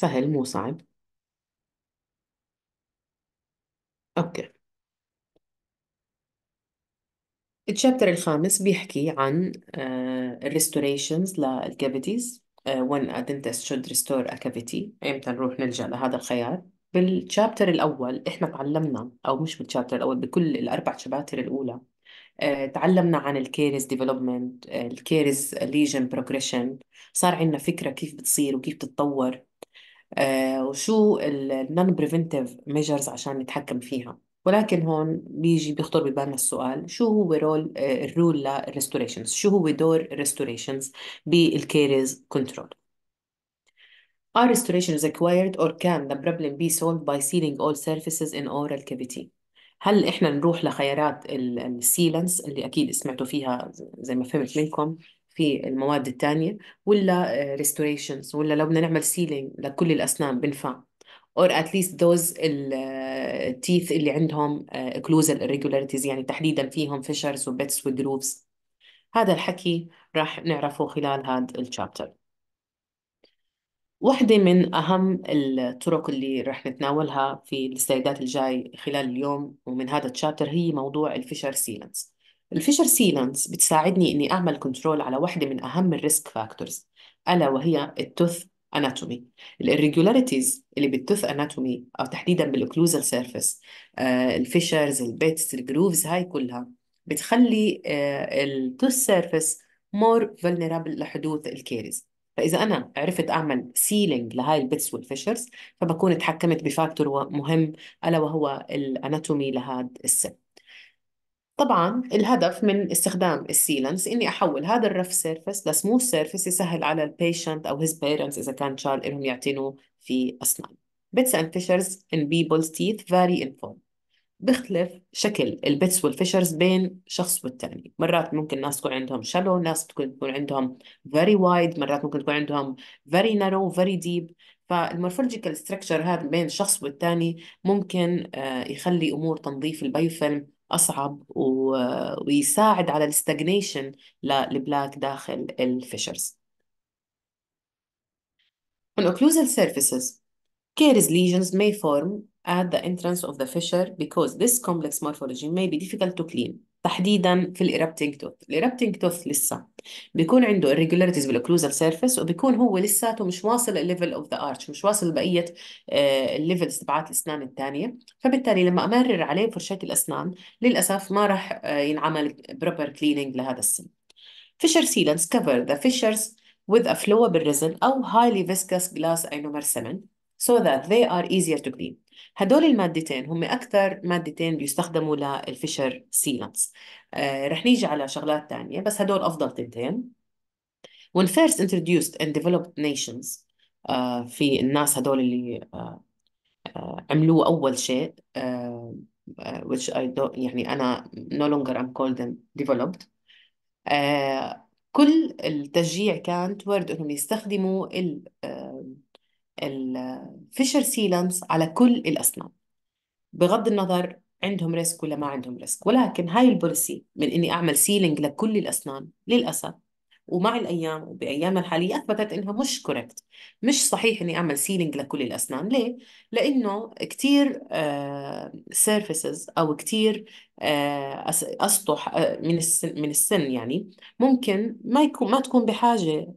سهل مو صعب أوكي الشابتر الخامس بيحكي عن الريستوريشنز آه، للكافيتيز آه، when a dentist should restore a cavity امتى نروح نلجأ لهذا الخيار بالشابتر الأول إحنا تعلمنا أو مش بالشابتر الأول بكل الأربع شباتر الأولى آه، تعلمنا عن الكيرز ديفلوبمنت الكيرز ليجن بروجريشن صار عندنا فكرة كيف بتصير وكيف بتتطور آه، وشو النون بريفنتيف ميجرز عشان نتحكم فيها ولكن هون بيجي بيخطر ببالنا السؤال شو هو رول الرول للريستوريشنز شو هو دور الريستوريشنز بالكيرز كنترول Are restorations required or can the problem be solved by sealing all surfaces in oral cavity? هل احنا نروح لخيارات السيلنس اللي اكيد سمعتوا فيها زي ما فهمت منكم في المواد التانية ولا ريستوريشنز آه، ولا لو بدنا نعمل سيلينج لكل الأسنان بنفع or at least those التيث آه، اللي عندهم آه، occlusal irregularities يعني تحديدا فيهم فيشرز وبتس وجروفز هذا الحكي راح نعرفه خلال هذا الشابتر واحدة من أهم الطرق اللي رح نتناولها في الاستعدادات الجاي خلال اليوم ومن هذا الشابتر هي موضوع الفشر سيلنس الفيشر سيلانس بتساعدني إني أعمل كنترول على واحدة من أهم الريسك فاكتورز ألا وهي التوث اناتومي الاريجولاريتيز اللي بالتوث اناتومي او تحديدا بالأكلوزال سيرفيس الفيشرز البيتس الجروفز هاي كلها بتخلي التوث سيرفيس مور فولنرابل لحدوث الكيريز فاذا انا عرفت اعمل سيلينج لهاي البيتس والفيشرز فبكون اتحكمت بفاكتور مهم الا وهو الاناتومي لهذا السيل طبعا الهدف من استخدام السيلنس اني احول هذا الرف سيرفيس لسموث سيرفيس يسهل على البيشنت او هيز بيرنتس اذا كان شال لهم يعتنوا في اسنان بيتس اند فيشرز ان بيبلز تيث فاري ان فورم بيختلف شكل البيتس والفيشرز بين شخص والتاني مرات ممكن ناس تكون عندهم شالو ناس تكون تكون عندهم فيري وايد مرات ممكن تكون عندهم فيري نارو فيري ديب فالمورفولوجيكال ستراكشر هذا بين شخص والتاني ممكن آه، يخلي امور تنظيف البايوفيلم أصعب و... ويساعد على الاستجنيشن للبلاك داخل الفيشرز On occlusal surfaces, Caries lesions may form at the entrance of the fissure because this complex morphology may be difficult to clean. تحديدا في الإيربتنج توث الإيربتنج توث لسه بيكون عنده irregularities بالاوكلوزال سيرفيس وبيكون هو لساته مش واصل الليفل اوف ذا ارش مش واصل بقيه آه، الليفلز تبعات الاسنان الثانيه فبالتالي لما امرر عليه فرشاه الاسنان للاسف ما راح آه، ينعمل بروبر كليننج لهذا السن فيشر سيلنس كفر ذا فيشرز with a flowable resin أو highly viscous glass ionomer cement so that they are easier to clean هدول المادتين هم أكثر مادتين بيستخدموا للفشر سيلانس آه، رح نيجي على شغلات تانية بس هدول أفضل تنتين When first introduced in developed nations آه، في الناس هدول اللي آه، عملوه أول شيء uh, which I don't يعني أنا no longer I'm called them developed uh, كل التشجيع كان تورد انهم يستخدموا الفيشر سيلانس على كل الأسنان بغض النظر عندهم ريسك ولا ما عندهم ريسك ولكن هاي البوليسي من إني أعمل سيلينج لكل الأسنان للأسف ومع الايام وبايامنا الحاليه اثبتت انها مش كوركت مش صحيح اني اعمل سيلينج لكل الاسنان ليه لانه كثير سيرفيسز آه، او كثير آه، اسطح آه، من السن من السن يعني ممكن ما يكون ما تكون بحاجه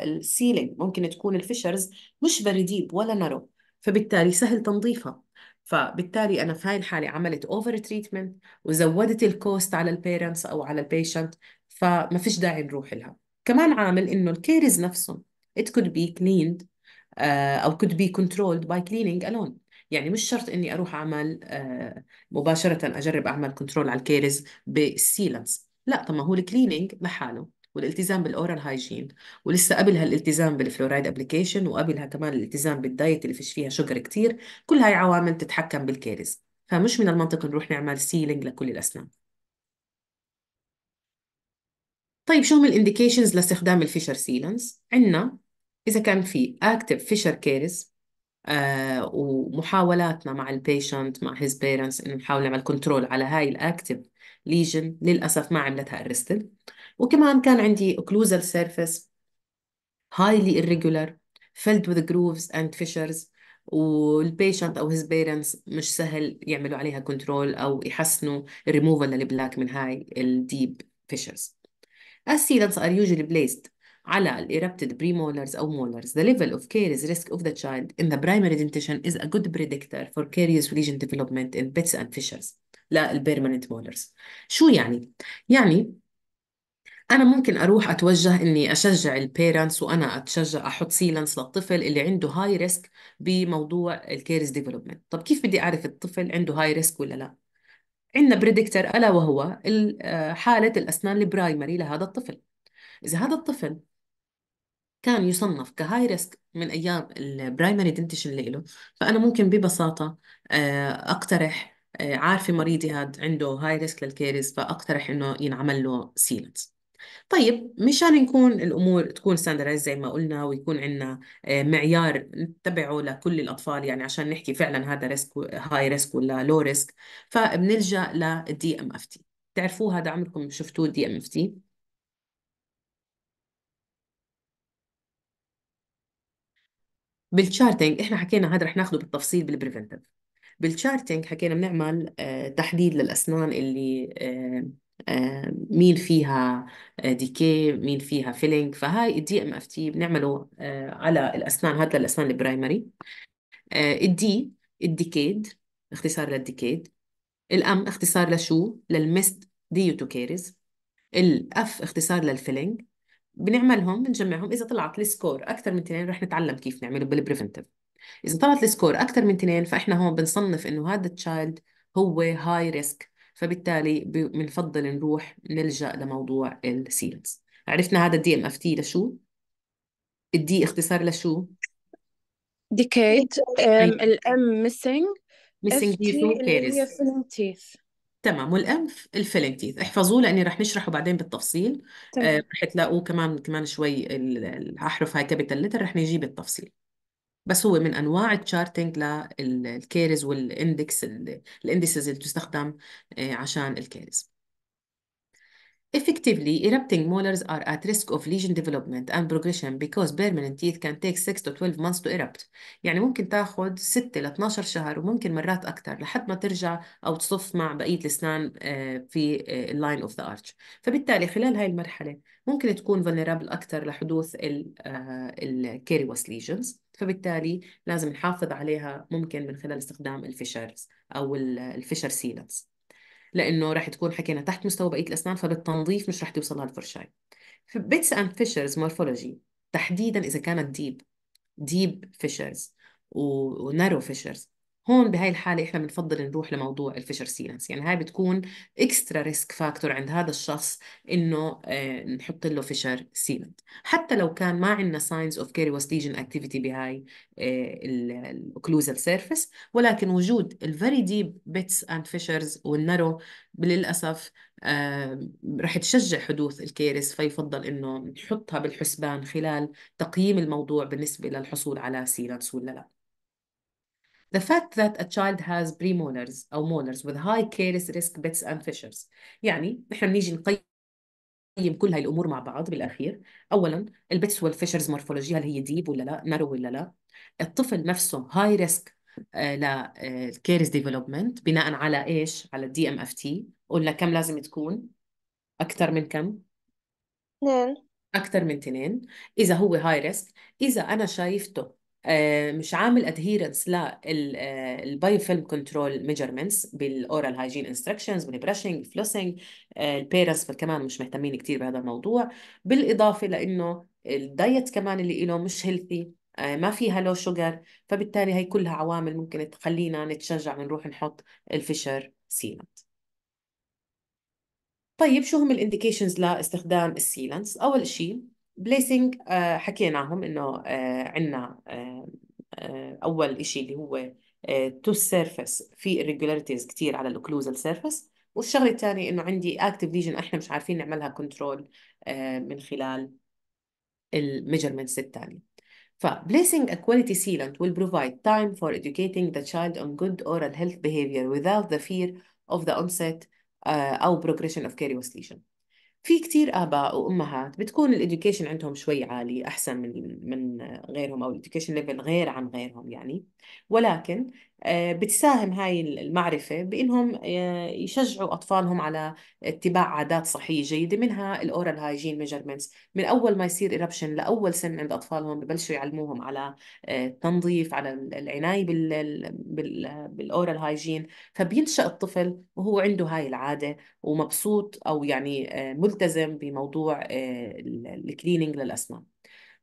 للسيلينج ممكن تكون الفيشرز مش بريديب ولا نرو فبالتالي سهل تنظيفها فبالتالي انا في هاي الحاله عملت اوفر تريتمنت وزودت الكوست على البيرنتس او على البيشنت فما فيش داعي نروح لها كمان عامل انه الكيرز نفسه it could be cleaned uh, او could be controlled by cleaning alone يعني مش شرط اني اروح اعمل uh, مباشره اجرب اعمل كنترول على الكيرز بالسيلنس لا طب ما هو الكليننج لحاله والالتزام بالاورال هايجين ولسه قبلها الالتزام بالفلورايد ابلكيشن وقبلها كمان الالتزام بالدايت اللي فيش فيها شجر كتير كل هاي عوامل تتحكم بالكيرز فمش من المنطق نروح نعمل سيلينج لكل الاسنان طيب شو هم الانديكيشنز لاستخدام الفيشر سيلنس عندنا اذا كان في اكتف فيشر كيرز ومحاولاتنا مع البيشنت مع هيز بيرنتس انه نحاول نعمل كنترول على هاي الاكتف ليجن للاسف ما عملتها ارستد وكمان كان عندي اوكلوزال سيرفيس هايلي irregular filled with grooves and fissures والبيشنت او هيز بيرنتس مش سهل يعملوا عليها كنترول او يحسنوا الريموفال للبلاك من هاي الديب فيشرز As are usually placed على ال erupted premolars أو molars. The level of caries risk of the child in the primary dentition is a good predictor for caries lesion development in pits and fissures. لا ال permanent molars. شو يعني؟ يعني أنا ممكن أروح أتوجه إني أشجع البيرنتس وأنا أتشجع أحط سيلنس للطفل اللي عنده هاي ريسك بموضوع الكيرز ديفلوبمنت، طب كيف بدي أعرف الطفل عنده هاي ريسك ولا لا؟ عندنا بريدكتر ألا وهو آه، حالة الأسنان البرايمري لهذا الطفل إذا هذا الطفل كان يصنف كهاي ريسك من ايام البرايمري دنتيشن اللي له فانا ممكن ببساطه آه، اقترح آه، عارفه مريضي هاد عنده هاي ريسك للكيرز فاقترح انه ينعمل له سيلنس طيب مشان نكون الامور تكون ستاندرايز زي ما قلنا ويكون عندنا آه، معيار نتبعه لكل الاطفال يعني عشان نحكي فعلا هذا ريسك هاي ريسك ولا لو ريسك فبنلجا للدي ام اف تي تعرفوه هذا عمركم شفتوه الدي ام اف تي بالتشارتنج احنا حكينا هذا رح ناخده بالتفصيل بالبريفنتيف بالتشارتنج حكينا بنعمل آه، تحديد للاسنان اللي آه، آه، مين فيها آه، ديكي مين فيها فيلينج فهاي الدي ام اف تي بنعمله آه، على الاسنان هذا للاسنان البرايمري الدي الديكيد اختصار للديكيد الام اختصار لشو للمست ديوتوكيرز الاف اختصار للفيلينج بنعملهم بنجمعهم اذا طلعت السكور اكثر من اثنين رح نتعلم كيف نعمله بالبريفنتيف اذا طلعت السكور اكثر من اثنين فاحنا هون بنصنف انه هذا التشايلد هو هاي ريسك فبالتالي بنفضل نروح نلجأ لموضوع السيلز عرفنا هذا الدي ام اف تي لشو؟ الدي اختصار لشو؟ ديكيت الام ميسنج ميسنج ديث وكيرز تيث تمام والام الفيلينج تيث احفظوه لاني رح نشرحه بعدين بالتفصيل تمام آه، رح تلاقوه كمان كمان شوي الاحرف هاي كابيتال لتر رح نجيب التفصيل بس هو من انواع التشارتنج للكيرز والاندكس الاندكسز اللي بتستخدم آه، عشان الكيرز Effectively, erupting molars are at risk of lesion development and progression because permanent teeth can take 6 to 12 months to erupt. يعني ممكن تاخد 6 ل 12 شهر وممكن مرات أكثر لحد ما ترجع أو تصف مع بقية الأسنان آه، في آه، line of the arch. فبالتالي خلال هاي المرحلة ممكن تكون vulnerable أكثر لحدوث الكيريوس آه، lesions. فبالتالي لازم نحافظ عليها ممكن من خلال استخدام الفيشرز أو الفيشر سيلنس. لانه رح تكون حكينا تحت مستوى بقيه الاسنان فبالتنظيف مش رح توصلها الفرشاة بيتس اند فيشرز مورفولوجي تحديدا اذا كانت ديب ديب فيشرز ونارو فيشرز هون بهاي الحالة إحنا بنفضل نروح لموضوع الفيشر سيلنس يعني هاي بتكون إكسترا ريسك فاكتور عند هذا الشخص إنه آه، نحط له فيشر سيلنس حتى لو كان ما عندنا ساينز أوف كيري ليجن أكتيفيتي بهاي الأوكلوزال آه، سيرفيس ولكن وجود الفيري ديب بيتس أند فيشرز والنارو للأسف آه، رح تشجع حدوث الكيرس فيفضل انه نحطها بالحسبان خلال تقييم الموضوع بالنسبه للحصول على سيلنس ولا لا The fact that a child has premolars أو moners with high caries risk bits and fissures يعني نحن بنيجي نقيم كل هاي الأمور مع بعض بالأخير أولا البتس والفيشرز مورفولوجيا هل هي ديب ولا لا نارو ولا لا الطفل نفسه risk آه، ل للكيرز آه، ديفلوبمنت بناء على ايش؟ على الدي ام اف تي قلنا كم لازم تكون؟ اكثر من كم؟ اثنين اكثر من اثنين اذا هو هاي ريسك اذا انا شايفته آه، مش عامل ادهيرنس للبايو فيلم كنترول ميجرمنتس بالاورال هايجين انستراكشنز والبرشنج الفلوسنج البيرس كمان مش مهتمين كثير بهذا الموضوع بالاضافه لانه الدايت كمان اللي له مش هيلثي آه، ما فيها لو شوجر فبالتالي هي كلها عوامل ممكن تخلينا نتشجع نروح نحط الفشر سيلنت طيب شو هم الانديكيشنز لاستخدام السيلنتس اول شيء بليسنج حكيناهم انه عندنا اول شيء اللي هو تو السيرفس في irregularities كتير على الاوكلوزال سيرفس والشغله الثانيه انه عندي اكتف ليجن احنا مش عارفين نعملها كنترول من خلال الميجرمنتس الثانيه placing a quality sealant will provide time for educating the child on good oral health behavior without the fear of the onset uh, أو progression of carious lesion في كثير اباء وامهات بتكون الاديوكيشن عندهم شوي عالي احسن من من غيرهم او الاديوكيشن ليفل غير عن غيرهم يعني ولكن آه، بتساهم هاي المعرفه بانهم آه، يشجعوا اطفالهم على اتباع عادات صحيه جيده منها الاورال هايجين ميجرمنتس من اول ما يصير ايربشن لاول سن عند اطفالهم ببلشوا يعلموهم على آه، التنظيف على العنايه بال بالاورال هايجين فبينشا الطفل وهو عنده هاي العاده ومبسوط او يعني ملتزم بموضوع آه، الكليننج للأسنان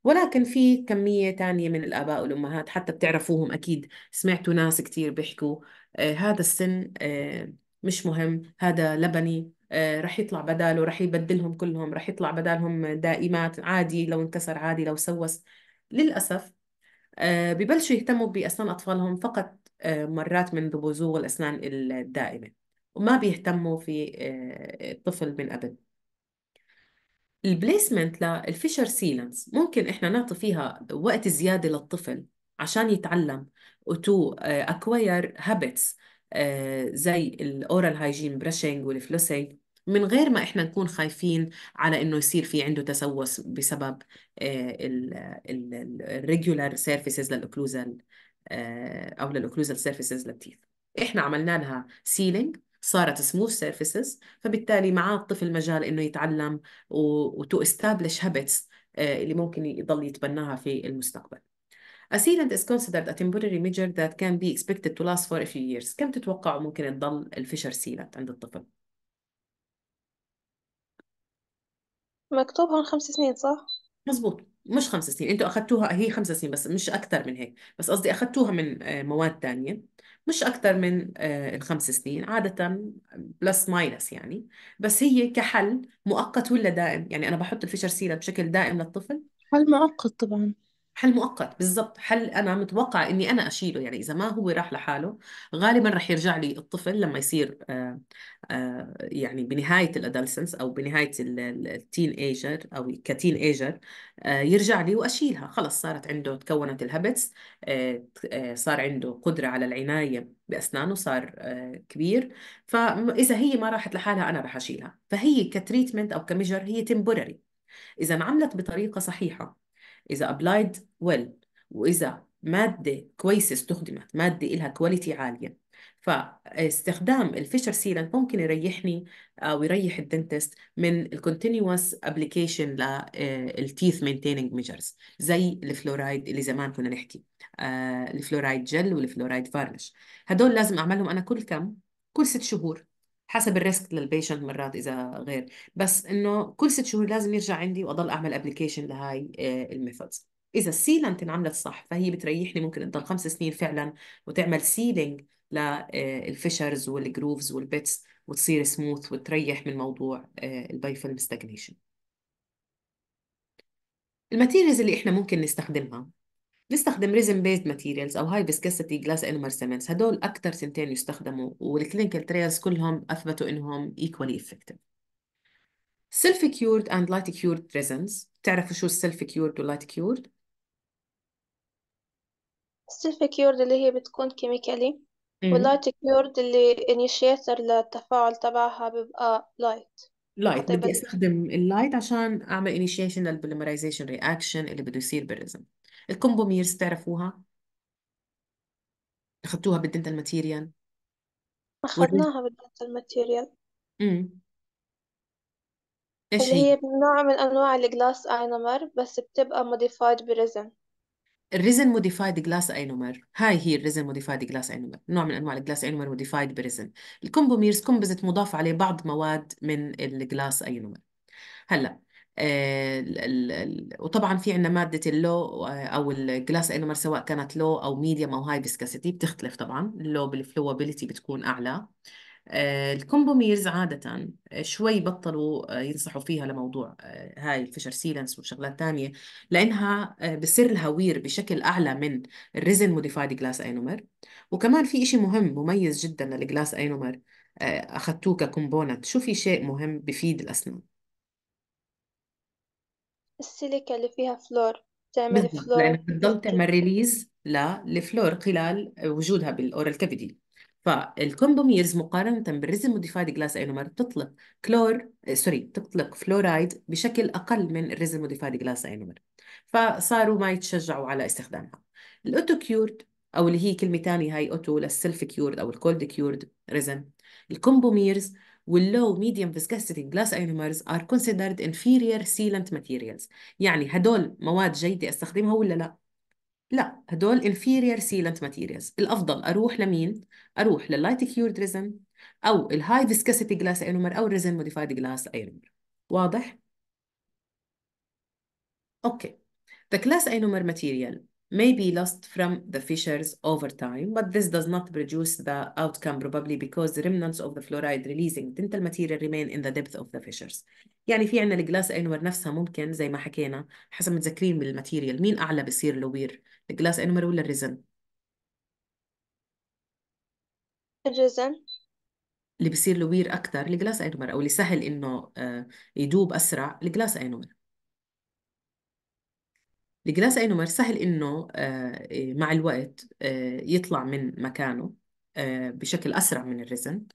ولكن في كمية تانية من الآباء والأمهات حتى بتعرفوهم أكيد سمعتوا ناس كتير بيحكوا آه، هذا السن آه، مش مهم هذا لبني رح يطلع بداله رح يبدلهم كلهم رح يطلع بدالهم دائمات عادي لو انكسر عادي لو سوس للأسف ببلشوا يهتموا بأسنان أطفالهم فقط مرات من ببوزوغ الأسنان الدائمة وما بيهتموا في الطفل من قبل البليسمنت للفيشر سيلنس ممكن احنا نعطي فيها وقت زياده للطفل عشان يتعلم وتو اكواير هابتس زي الاورال هايجين برشنج والفلوسينج من غير ما احنا نكون خايفين على انه يصير في عنده تسوس بسبب الريجولار سيرفيسز للاوكلوزال او للاوكلوزال سيرفيسز للتيث احنا عملنا لها سيلينج صارت سموث سيرفيسز فبالتالي معاه الطفل مجال انه يتعلم وتو استابلش آه، هابتس اللي ممكن يضل يتبناها في المستقبل. A sealant is considered a temporary measure that can be expected to last for a few years. كم تتوقعوا ممكن تضل الفشر سيلنت عند الطفل؟ مكتوب هون خمس سنين صح؟ مزبوط مش خمس سنين انتوا اخذتوها هي خمس سنين بس مش اكثر من هيك بس قصدي اخذتوها من آه، مواد ثانيه مش أكتر من آه، الخمس سنين عادة بلس ماينس يعني بس هي كحل مؤقت ولا دائم يعني أنا بحط الفيشر سيرة بشكل دائم للطفل حل مؤقت طبعا حل مؤقت بالضبط حل انا متوقعه اني انا اشيله يعني اذا ما هو راح لحاله غالبا راح يرجع لي الطفل لما يصير آآ آه، آآ آه، يعني بنهايه الادلسنس او بنهايه التين ايجر او كتين ايجر آه، يرجع لي واشيلها خلص صارت عنده تكونت الهابتس صار عنده قدره على العنايه باسنانه صار كبير فاذا هي ما راحت لحالها انا راح اشيلها فهي كتريتمنت او كميجر هي تمبورري اذا انعملت بطريقه صحيحه إذا applied well وإذا مادة كويسة استخدمت مادة إلها كواليتي عالية فاستخدام الفيشر سيلنت ممكن يريحني او آه، يريح الدنتست من الكونتينيوس ابلكيشن للتيث مينتيننج ميجرز زي الفلورايد اللي زمان كنا نحكي الفلورايد جل والفلورايد فارنش هدول لازم اعملهم انا كل كم كل ست شهور حسب الريسك للبيشنت مرات اذا غير بس انه كل ست شهور لازم يرجع عندي واضل اعمل ابلكيشن لهاي آه، الميثودز اذا السيلنت انعملت صح فهي بتريحني ممكن تضل خمس سنين فعلا وتعمل سيلينج للفيشرز والجروفز والبيتس وتصير سموث وتريح من موضوع آه، البايفيلم ستاجنيشن الماتيريالز اللي احنا ممكن نستخدمها نستخدم ريزن بيز ماتيريالز او هاي فيسكاسيتي جلاس انمر سيمنتس هدول اكثر سنتين يستخدموا والكلينيكال تريالز كلهم اثبتوا انهم ايكوالي افكتيف سيلف كيورد اند لايت كيورد ريزنز بتعرفوا شو السيلف كيورد واللايت كيورد السيلف كيورد اللي هي بتكون كيميكالي واللايت كيورد اللي انيشيتر للتفاعل تبعها بيبقى لايت لايت بدي استخدم اللايت عشان اعمل انيشيشن للبوليمرايزيشن رياكشن اللي بده يصير بالرزم الكومبوميرز تعرفوها اخذتوها بالدنتال ماتيريال أخذناها بالدنتال الماتيريال امم ايش اللي هي؟ هي نوع من أنواع الجلاس اينمر بس بتبقى موديفايد بريزم الريزن موديفايد جلاس اينومر هاي هي الريزن موديفايد جلاس اينومر نوع من انواع الجلاس اينومر موديفايد بريزن الكومبوميرز كومبوزيت مضاف عليه بعض مواد من الجلاس اينومر هلا آه، وطبعا في عندنا ماده اللو آه، او الجلاس اينومر سواء كانت لو او ميديوم او هاي فيسكاسيتي بتختلف طبعا اللو بالفلوبيليتي بتكون اعلى آه، الكومبوميرز عادة آه، شوي بطلوا آه، ينصحوا فيها لموضوع هاي الفشر سيلنس وشغلات تانية لأنها بصير وير بشكل أعلى من الريزن موديفايد جلاس اينومر وكمان في إشي مهم مميز جدا للجلاس اينومر أخذتوه ككومبوننت شو في شيء مهم بفيد الأسنان السيليكا اللي فيها فلور تعمل فلور لأنك بتضل تعمل ريليز للفلور خلال وجودها بالأورال كافيتي فالكومبوميرز مقارنة بالريزم موديفايد جلاس اينومر تطلق كلور سوري آه، تطلق فلورايد بشكل أقل من الريزم موديفايد جلاس اينومر فصاروا ما يتشجعوا على استخدامها الأوتو كيورد أو اللي هي كلمة ثانيه هاي أوتو للسلف كيورد أو الكولد كيورد ريزن الكومبوميرز واللو ميديوم فيسكاستي جلاس اينومرز ار كونسيدرد انفيرير سيلنت ماتيريالز يعني هدول مواد جيدة استخدمها ولا لا لا هدول inferior sealant materials الافضل اروح لمين اروح لللايت كيورد ريزن او الهاي فيسكاسيتي جلاس اينومر او الريزن موديفايد جلاس اينومر واضح اوكي The glass أينومر material may be lost from the fissures over time, but this does not produce the outcome probably because the remnants of the fluoride releasing dental material remain in the depth of the fissures. يعني في عندنا الجلاس انور نفسها ممكن زي ما حكينا حسب متذكرين بالماتيريال مين اعلى بصير لوير الجلاس انور ولا الريزن؟ الريزن اللي بصير لوير اكثر الجلاس انور او اللي سهل انه آه، يدوب اسرع الجلاس انور الجلاس اينومر سهل انه آه، إيه، مع الوقت آه، يطلع من مكانه آه، بشكل اسرع من الريزن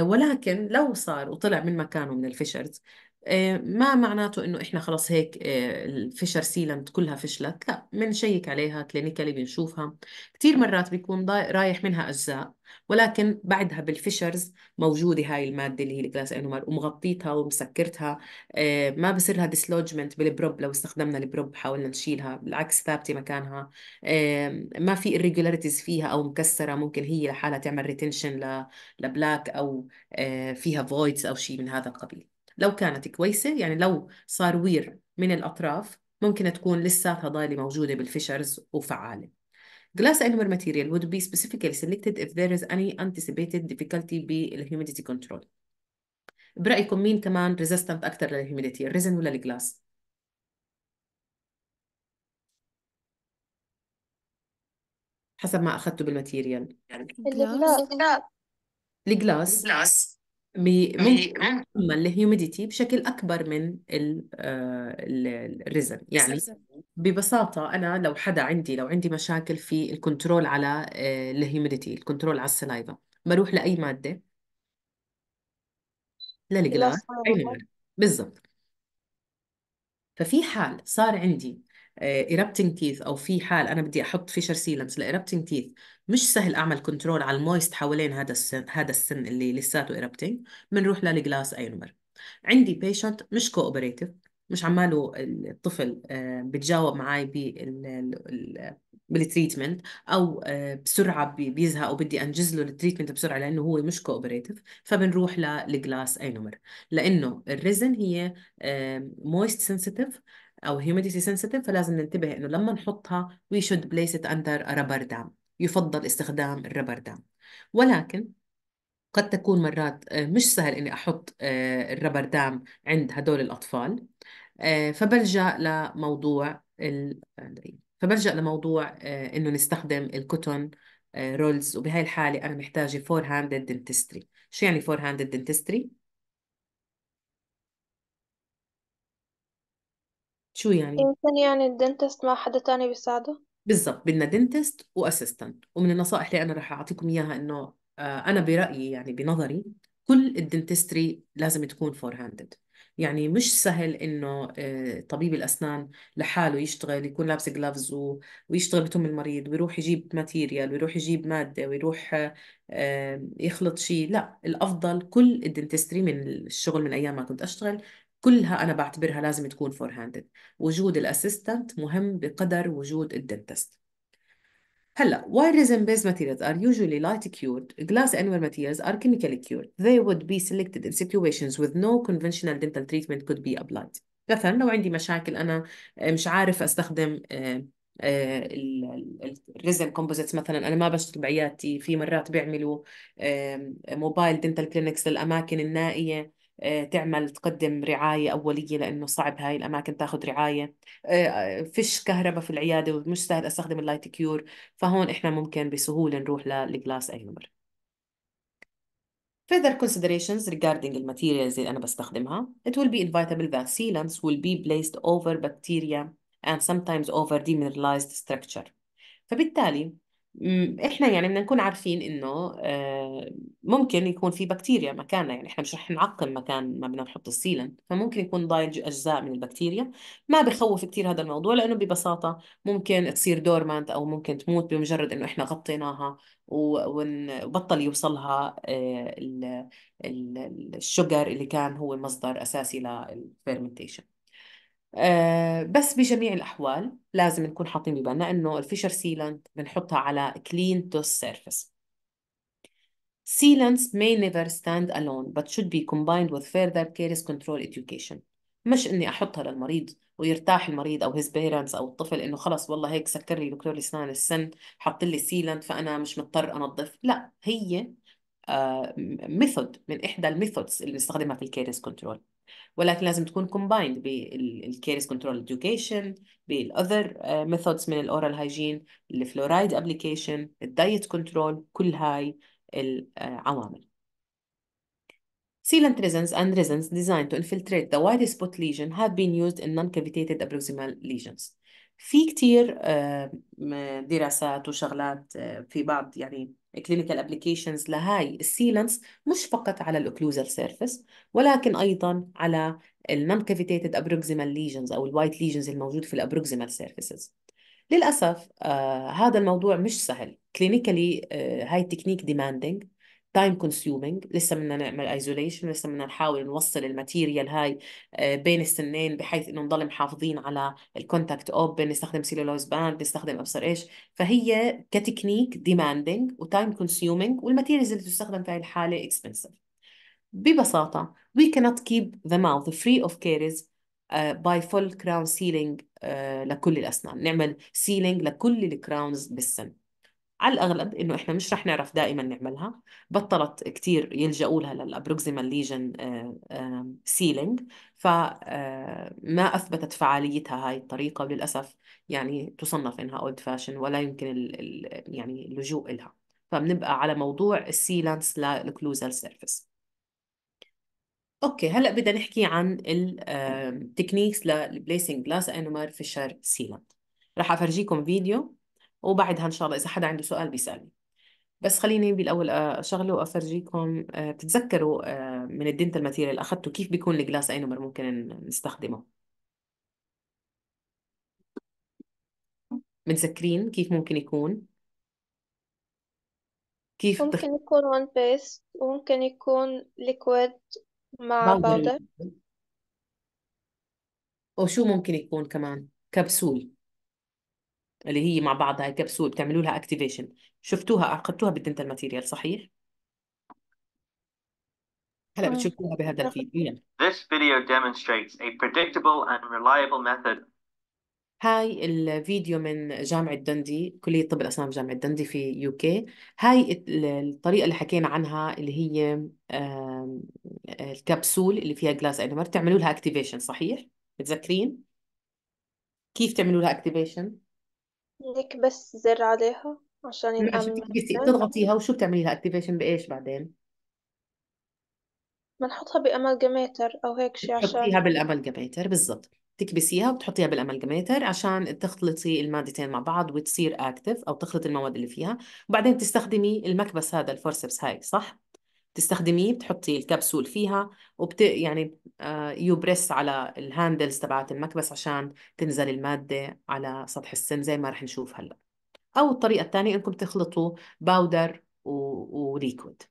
ولكن لو صار وطلع من مكانه من الفيشرز آه، ما معناته انه احنا خلص هيك آه، الفشر سيلنت كلها فشلت لا بنشيك عليها كلينيكالي بنشوفها كثير مرات بيكون رايح منها اجزاء ولكن بعدها بالفشرز موجوده هاي الماده اللي هي الكلاس انومال ومغطيتها ومسكرتها آه، ما بصير لها ديسلوجمنت بالبروب لو استخدمنا البروب حاولنا نشيلها بالعكس ثابته مكانها ما في irregularities فيها او مكسره ممكن هي لحالها تعمل ريتنشن لبلاك او فيها فويدز او شيء من هذا القبيل لو كانت كويسة يعني لو صار وير من الأطراف ممكن تكون لساتها ضالة موجودة بالفيشرز وفعالة. Glass aluminum material would be specifically selected if there is any anticipated difficulty بالhumidity control. برأيكم مين كمان resistant أكثر للهيوميديتي الريزن ولا الجلاس؟ حسب ما أخذته بالماتيريال الجلاس الجلاس من الهيوميديتي بشكل أكبر من آه، الريزن يعني ببساطة أنا لو حدا عندي لو عندي مشاكل في الكنترول على آه، الهيوميديتي الكنترول على السلايفا بروح لأي مادة للجلاس بالضبط ففي حال صار عندي ايربتنج آه، تيث او في حال انا بدي احط فيشر سيلنس لايربتنج تيث مش سهل اعمل كنترول على المويست حوالين هذا السن هذا السن اللي لساته ايربتنج بنروح للجلاس اينومر عندي بيشنت مش كوبريتيف مش عماله الطفل آه، بتجاوب معي بالتريتمنت او آه، بسرعه بيزهق وبدي انجز له التريتمنت بسرعه لانه هو مش كوبريتيف فبنروح للجلاس اينومر لانه الريزن هي مويست آه، سنسيتيف او هيوميديتي سنسيتيف فلازم ننتبه انه لما نحطها وي شود بليس ات اندر ا رابر دام يفضل استخدام الربر دام ولكن قد تكون مرات آه، مش سهل اني احط آه، الربر دام عند هدول الاطفال آه، فبلجا لموضوع فبلجا لموضوع انه نستخدم الكوتون رولز وبهي الحاله انا محتاجه فور هاندد دنتستري شو يعني فور هاندد دنتستري شو يعني؟ يمكن يعني الدنتست ما حدا تاني بيساعده؟ بالضبط بدنا دنتست واسيستنت ومن النصائح اللي انا رح اعطيكم اياها انه آه، انا برايي يعني بنظري كل الدنتستري لازم تكون فور هاندد يعني مش سهل انه آه، طبيب الاسنان لحاله يشتغل يكون لابس جلافز ويشتغل بتم المريض ويروح يجيب ماتيريال ويروح يجيب ماده ويروح آه، يخلط شيء لا الافضل كل الدنتستري من الشغل من ايام ما كنت اشتغل كلها انا بعتبرها لازم تكون فور هاندد وجود الاسيستنت مهم بقدر وجود الدنتست هلا why resin based materials are usually light cured glass annual materials are chemically cured they would be selected in situations with no conventional dental treatment could be applied مثلا لو عندي مشاكل انا مش عارف استخدم آه، آه، الريزن كومبوزيتس مثلا انا ما بشتغل بعيادتي في مرات بيعملوا موبايل دنتال كلينكس للاماكن النائيه آه، تعمل تقدم رعاية أولية لأنه صعب هاي الأماكن تاخذ رعاية آه، آه، فيش كهرباء في العيادة ومش سهل أستخدم اللايت كيور فهون إحنا ممكن بسهولة نروح للجلاس نمر Further considerations regarding the materials اللي أنا بستخدمها it will be invitable that sealants will be placed over bacteria and sometimes over demineralized structure فبالتالي امم، احنا يعني بدنا نكون عارفين انه آه، ممكن يكون في بكتيريا مكاننا يعني احنا مش رح نعقم مكان ما بدنا نحط السيلن فممكن يكون ضايل اجزاء من البكتيريا ما بخوف كتير هذا الموضوع لانه ببساطه ممكن تصير دورمانت او ممكن تموت بمجرد انه احنا غطيناها وبطل يوصلها آه، الشجر اللي كان هو مصدر اساسي للفيرمنتيشن آه، بس بجميع الأحوال لازم نكون حاطين ببالنا إنه الفيشر سيلانت بنحطها على clean to surface. Sealants may never stand alone but should be combined with further caries control education. مش إني أحطها للمريض ويرتاح المريض أو his parents أو الطفل إنه خلص والله هيك سكر لي دكتور الأسنان السن حط لي سيلانت فأنا مش مضطر أنظف، لا هي آه، ميثود uh, من إحدى الميثودز اللي بنستخدمها في الكيريس كنترول. ولكن لازم تكون كومبايند بالكيرس كنترول اديوكيشن بالاذر ميثودز من الاورال هايجين الفلورايد ابلكيشن الدايت كنترول كل هاي العوامل Sealant resins and resins designed to infiltrate the wide spot lesion have been used in non-cavitated abroximal lesions. في كتير آه، دراسات وشغلات آه، في بعض يعني كلينيكال ابلكيشنز لهاي السيلنس مش فقط على الاوكلوزال سيرفيس ولكن ايضا على النون كافيتيتد ابروكسيمال ليجنز او الوايت ليجنز الموجود في الابروكسيمال سيرفيسز للاسف آه هذا الموضوع مش سهل كلينيكالي آه هاي التكنيك ديماندينج تايم كونسيومينج لسه بدنا نعمل ايزوليشن لسه بدنا نحاول نوصل الماتيريال هاي آه، بين السنين بحيث انه نضل محافظين على الكونتاكت اوبن نستخدم سيلولوز باند نستخدم ابصر ايش فهي كتكنيك ديماندينج وتايم كونسيومينج والماتيريالز اللي تستخدم في هاي الحاله اكسبنسيف ببساطه we cannot keep the mouth free of caries باي فول كراون سيلينج لكل الاسنان نعمل سيلينج لكل الكراونز بالسن على الأغلب إنه إحنا مش رح نعرف دائما نعملها بطلت كثير يلجأوا لها للأبروكسيمال ليجن سيلينج آه، فما آه، أثبتت فعاليتها هاي الطريقة وللاسف يعني تصنف إنها أولد فاشن ولا يمكن الـ الـ يعني اللجوء لها فبنبقى على موضوع السيلانس للكلوزال سيرفيس اوكي هلا بدنا نحكي عن التكنيكس للبليسنج جلاس انومر فيشر سيلانس رح افرجيكم فيديو وبعدها إن شاء الله إذا حدا عنده سؤال بيسألني بس خليني بالأول أشغله وأفرجيكم آه، بتتذكروا آه، من الدنتال ماتيريال اللي أخذته كيف بيكون الجلاس أي نمر ممكن نستخدمه متذكرين كيف ممكن يكون كيف ممكن تخ... يكون وان بيس وممكن يكون ليكويد مع باودر وشو ممكن يكون كمان كبسول اللي هي مع بعضها الكبسول بتعملوا لها اكتيفيشن شفتوها اخذتوها بالدنتال ماتيريال صحيح هلا آه، بتشوفوها بهذا الفيديو This video demonstrates a predictable and reliable method هاي الفيديو من جامعة دندي كلية طب الأسنان بجامعة دندي في يو كي هاي الطريقة اللي حكينا عنها اللي هي الكبسول اللي فيها جلاس انمر تعملوا لها اكتيفيشن صحيح؟ متذكرين؟ كيف تعملوا لها اكتيفيشن؟ هيك بس زر عليها عشان ماشي ينأمن بتيجي تضغطيها وشو بتعملي لها اكتيفيشن بايش بعدين بنحطها بأملجميتر أو هيك شيء عشان بتحطيها بالامالجاميتر بالضبط تكبسيها وبتحطيها بالامالجاميتر عشان تخلطي المادتين مع بعض وتصير اكتف او تخلط المواد اللي فيها وبعدين تستخدمي المكبس هذا الفورسبس هاي صح بتستخدميه بتحطي الكبسول فيها وبت يعني آه، يبرس على الهاندلز تبعت المكبس عشان تنزل المادة على سطح السن زي ما رح نشوف هلا أو الطريقة الثانية إنكم تخلطوا باودر وليكويد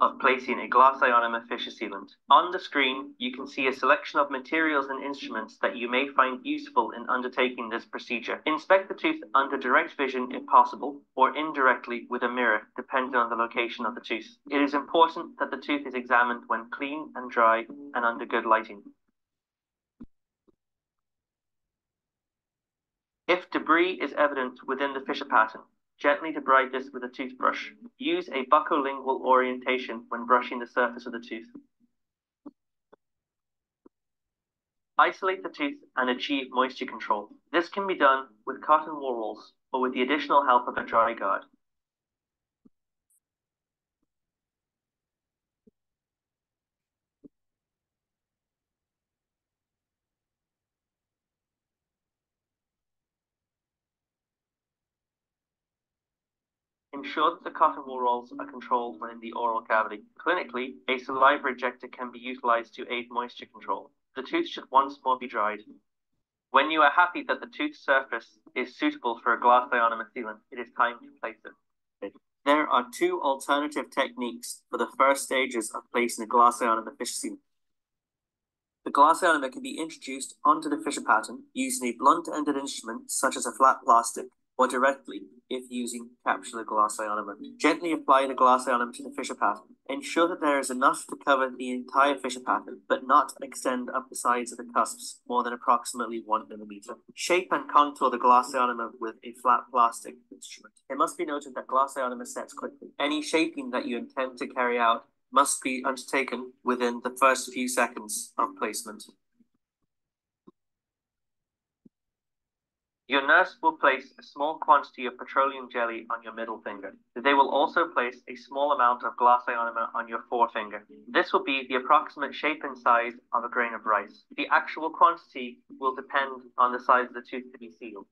of placing a glass ionomer Fisher sealant. On the screen, you can see a selection of materials and instruments that you may find useful in undertaking this procedure. Inspect the tooth under direct vision if possible, or indirectly with a mirror, depending on the location of the tooth. It is important that the tooth is examined when clean and dry and under good lighting. If debris is evident within the fissure pattern, gently to braid this with a toothbrush. Use a buccolingual orientation when brushing the surface of the tooth. Isolate the tooth and achieve moisture control. This can be done with cotton wool rolls or with the additional help of a dry guard. ensure that the cotton wool rolls are controlled when in the oral cavity. Clinically, a saliva ejector can be utilized to aid moisture control. The tooth should once more be dried. When you are happy that the tooth surface is suitable for a glass sealant, it is time to place it. There are two alternative techniques for the first stages of placing a glass ionomer fissure The glass ionomer can be introduced onto the fissure pattern using a blunt-ended instrument such as a flat plastic or directly if using capillary glass ionomer. Gently apply the glass ionomer to the fissure pattern. Ensure that there is enough to cover the entire fissure pattern, but not extend up the sides of the cusps more than approximately one millimeter. Shape and contour the glass ionomer with a flat plastic instrument. It must be noted that glass ionomer sets quickly. Any shaping that you intend to carry out must be undertaken within the first few seconds of placement. Your nurse will place a small quantity of petroleum jelly on your middle finger. They will also place a small amount of glass ionomer on your forefinger. This will be the approximate shape and size of a grain of rice. The actual quantity will depend on the size of the tooth to be sealed.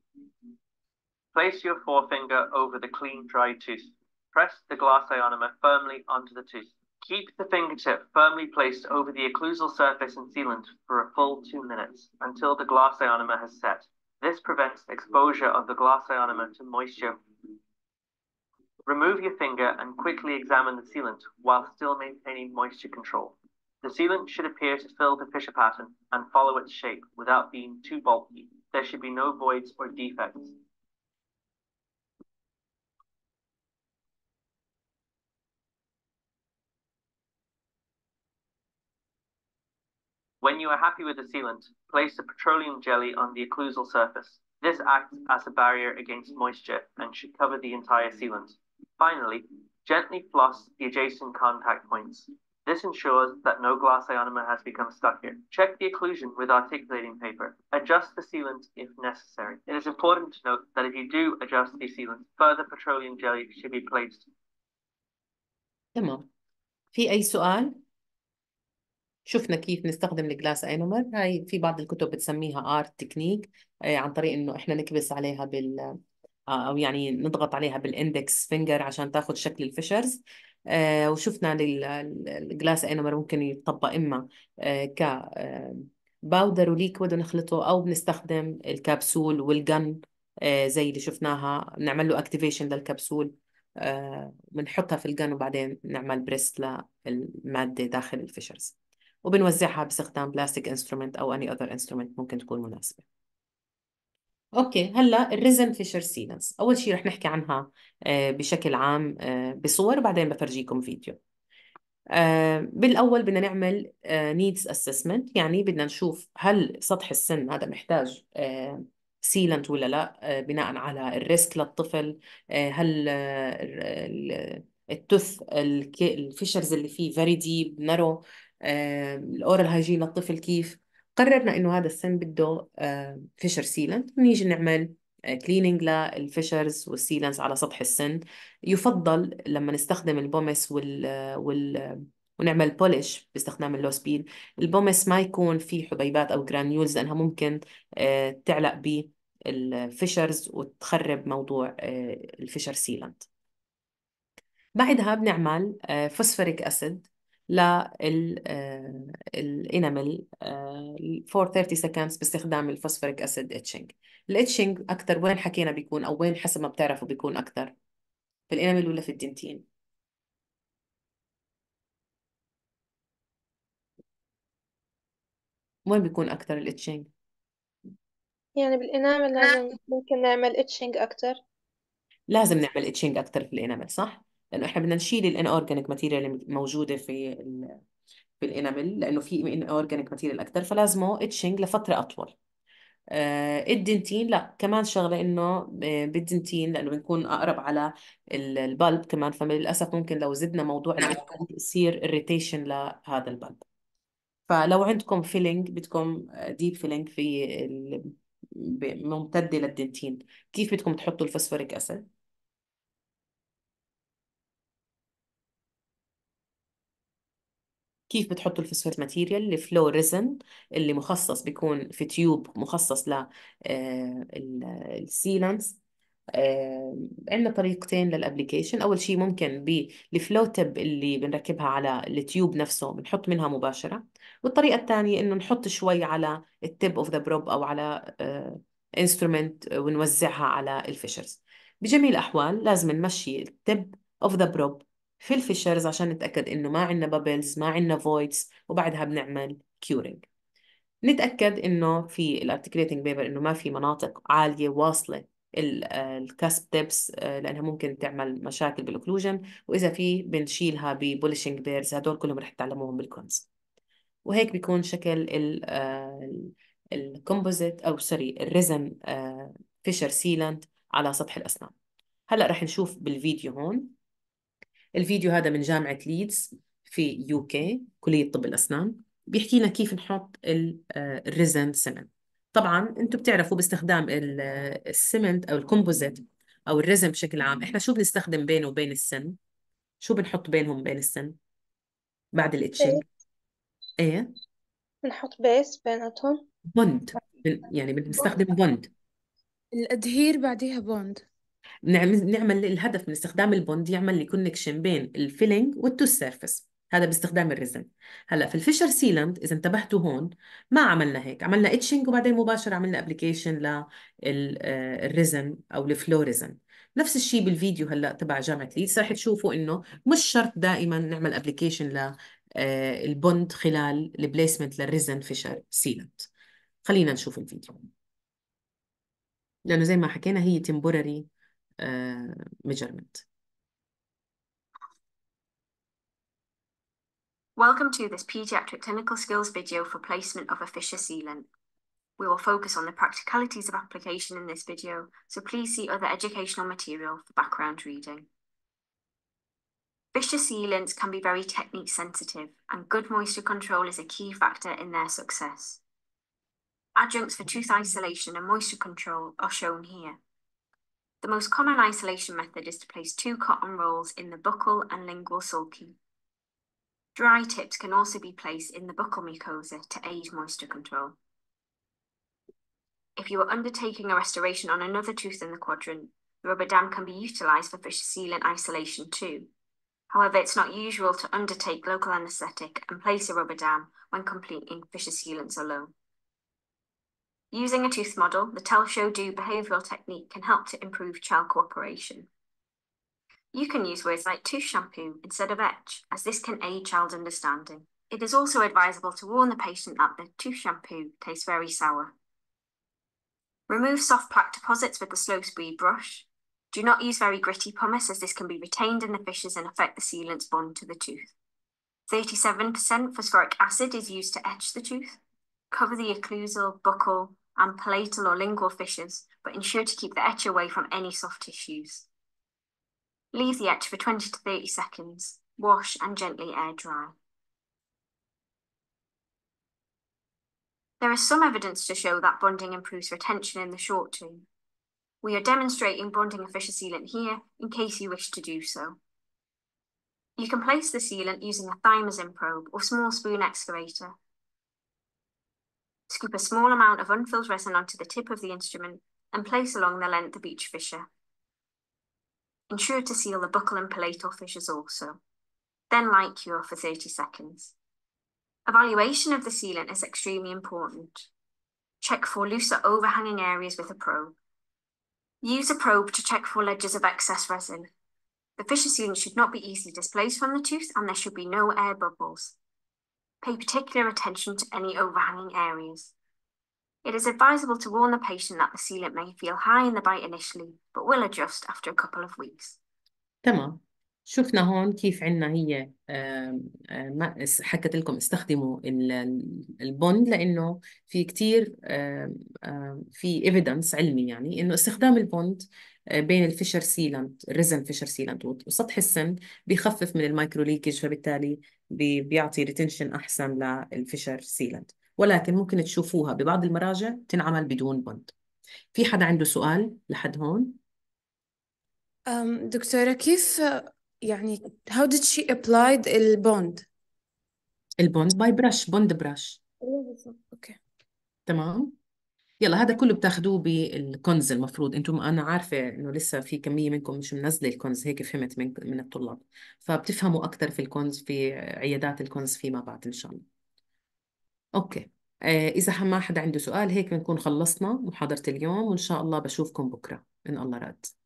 Place your forefinger over the clean, dry tooth. Press the glass ionomer firmly onto the tooth. Keep the fingertip firmly placed over the occlusal surface and sealant for a full two minutes until the glass ionomer has set. This prevents exposure of the glass ionomer to moisture. Remove your finger and quickly examine the sealant while still maintaining moisture control. The sealant should appear to fill the fissure pattern and follow its shape without being too bulky. There should be no voids or defects. When you are happy with the sealant, place the petroleum jelly on the occlusal surface. This acts as a barrier against moisture and should cover the entire sealant. Finally, gently floss the adjacent contact points. This ensures that no glass ionomer has become stuck here. Check the occlusion with articulating paper. Adjust the sealant if necessary. It is important to note that if you do adjust the sealant, further petroleum jelly should be placed. تمام. في أي سؤال؟ شفنا كيف نستخدم الجلاس اينومر هاي في بعض الكتب بتسميها ارت آه، تكنيك عن طريق انه احنا نكبس عليها بال آه، او يعني نضغط عليها بالاندكس فينجر عشان تاخذ شكل الفيشرز آه، وشفنا الجلاس اينومر ممكن يتطبق اما ك باودر وليكويد ونخلطه او بنستخدم الكبسول والجن زي اللي شفناها بنعمل له اكتيفيشن للكبسول بنحطها في الجن وبعدين نعمل بريست للماده داخل الفيشرز وبنوزعها باستخدام بلاستيك انسترومنت او اني اذر انسترومنت ممكن تكون مناسبه اوكي هلا الريزن فيشر سيلنس اول شيء رح نحكي عنها آه، بشكل عام آه، بصور وبعدين بفرجيكم فيديو آه، بالاول بدنا نعمل نيدز اسسمنت يعني بدنا نشوف هل سطح السن هذا محتاج سيلنت ولا لا بناء على الريسك للطفل هل التوث الفيشرز اللي فيه فيري ديب نارو الاورال هايجين للطفل كيف قررنا انه هذا السن بده فيشر سيلنت بنيجي نعمل كليننج آه، للفيشرز والسيلنس على سطح السن يفضل لما نستخدم البومس وال, وال... ونعمل بولش باستخدام اللوسبين البومس ما يكون فيه حبيبات او جرانيولز لانها ممكن آه، تعلق بالفيشرز وتخرب موضوع آه، الفيشر سيلنت بعدها بنعمل فوسفوريك اسيد للإنامل for 30 seconds باستخدام الفوسفوريك أسيد إتشنج الإتشنج أكتر وين حكينا بيكون أو وين حسب ما بتعرفوا بيكون أكتر في الإنامل ولا في الدنتين وين بيكون أكتر الإتشنج يعني بالإنامل لازم نعم. ممكن نعمل إتشنج أكتر لازم نعمل إتشنج أكتر في الإنامل صح؟ لانه احنا بدنا نشيل الان اورجانيك ماتيريال الموجوده في الـ في الانامل لانه في ان اورجانيك ماتيريال اكثر فلازمه اتشنج لفتره اطول آه الدنتين لا كمان شغله انه آه، بالدنتين لانه بنكون اقرب على البلب كمان فللاسف ممكن لو زدنا موضوع نعم. يصير الريتيشن لهذا البلب فلو عندكم فيلينج بدكم ديب آه، فيلينج في ممتده للدنتين كيف بدكم تحطوا الفوسفوريك اسيد كيف بتحطوا الفوسفات ماتيريال الفلو ريزن اللي مخصص بيكون في تيوب مخصص ل آه، السيلانس آه، عندنا طريقتين للابلكيشن اول شيء ممكن بالفلو تب اللي بنركبها على التيوب نفسه بنحط منها مباشره والطريقه الثانيه انه نحط شوي على التب اوف ذا بروب او على انسترومنت آه، ونوزعها على الفيشرز بجميع الاحوال لازم نمشي التب اوف ذا بروب في الفيشرز عشان نتأكد إنه ما عندنا بابلز ما عندنا فويدز وبعدها بنعمل كيورينج نتأكد إنه في الارتكريتنج بيبر إنه ما في مناطق عالية واصلة الكاسب آه، تيبس آه، لأنها ممكن تعمل مشاكل بالأوكلوجن وإذا في بنشيلها ببولشنج بيرز هدول كلهم رح تتعلموهم بالكونز وهيك بيكون شكل الكومبوزيت آه، أو سوري الريزن فيشر سيلاند على سطح الأسنان هلا رح نشوف بالفيديو هون الفيديو هذا من جامعة ليدز في يو كي كلية طب الأسنان بيحكينا كيف نحط آه، الريزن سمنت طبعا انتم بتعرفوا باستخدام آه، السمنت او الكومبوزيت او الريزن بشكل عام احنا شو بنستخدم بينه وبين السن شو بنحط بينهم بين السن بعد الاتشنج ايه بنحط بيس بيناتهم بوند يعني بنستخدم بوند الادهير بعديها بوند نعمل نعمل الهدف من استخدام البوند يعمل لي كونكشن بين الفيلينج والتو سيرفيس هذا باستخدام الريزن هلا في الفيشر سيلاند اذا انتبهتوا هون ما عملنا هيك عملنا اتشنج وبعدين مباشره عملنا ابلكيشن للريزن آه، او الفلو ريزن نفس الشيء بالفيديو هلا تبع جامعه ليدز رح تشوفوا انه مش شرط دائما نعمل ابلكيشن للبوند آه، خلال البليسمنت للريزن فيشر سيلاند خلينا نشوف الفيديو لانه زي ما حكينا هي تمبوراري Uh, measurement. Welcome to this paediatric clinical skills video for placement of a Fisher sealant. We will focus on the practicalities of application in this video, so please see other educational material for background reading. Fisher sealants can be very technique sensitive and good moisture control is a key factor in their success. Adjuncts for tooth isolation and moisture control are shown here. The most common isolation method is to place two cotton rolls in the buccal and lingual sulci. Dry tips can also be placed in the buccal mucosa to aid moisture control. If you are undertaking a restoration on another tooth in the quadrant, the rubber dam can be utilised for fissure sealant isolation too. However, it's not usual to undertake local anaesthetic and place a rubber dam when completing fissure sealants alone. Using a tooth model, the tell, show, do behavioural technique can help to improve child cooperation. You can use words like tooth shampoo instead of etch, as this can aid child understanding. It is also advisable to warn the patient that the tooth shampoo tastes very sour. Remove soft plaque deposits with the slow speed brush. Do not use very gritty pumice as this can be retained in the fissures and affect the sealants bond to the tooth. 37% phosphoric acid is used to etch the tooth. Cover the occlusal, buccal, and palatal or lingual fissures, but ensure to keep the etch away from any soft tissues. Leave the etch for 20 to 30 seconds, wash and gently air dry. There is some evidence to show that bonding improves retention in the short term. We are demonstrating bonding fissure sealant here in case you wish to do so. You can place the sealant using a thymazine probe or small spoon excavator Scoop a small amount of unfilled resin onto the tip of the instrument and place along the length of each fissure. Ensure to seal the buccal and palatal fissures also. Then light cure for 30 seconds. Evaluation of the sealant is extremely important. Check for looser overhanging areas with a probe. Use a probe to check for ledges of excess resin. The fissure sealant should not be easily displaced from the tooth and there should be no air bubbles. Pay particular attention to any overhanging areas. It is advisable to warn the patient that the sealant may feel high in the bite initially, but will adjust after a couple of weeks. تمام شفنا هون كيف عنا هي حكت لكم استخدموا البوند لأنه في كثير في ايفيدنس علمي يعني إنه استخدام البوند آه، بين الفيشر سيلانت الريزن فيشر سيلانت وسطح السن بيخفف من المايكرو ليكج فبالتالي بيعطي ريتنشن احسن للفيشر سيلنت ولكن ممكن تشوفوها ببعض المراجع تنعمل بدون بند في حدا عنده سؤال لحد هون دكتورة كيف يعني how did she applied البوند البوند باي برش بوند برش اوكي تمام يلا هذا كله بتاخدوه بالكنز المفروض انتم انا عارفه انه لسه في كميه منكم مش منزله الكنز هيك فهمت من من الطلاب فبتفهموا اكثر في الكنز في عيادات الكنز فيما بعد ان شاء الله اوكي آه، اذا ما حدا عنده سؤال هيك بنكون خلصنا محاضره اليوم وان شاء الله بشوفكم بكره ان الله راد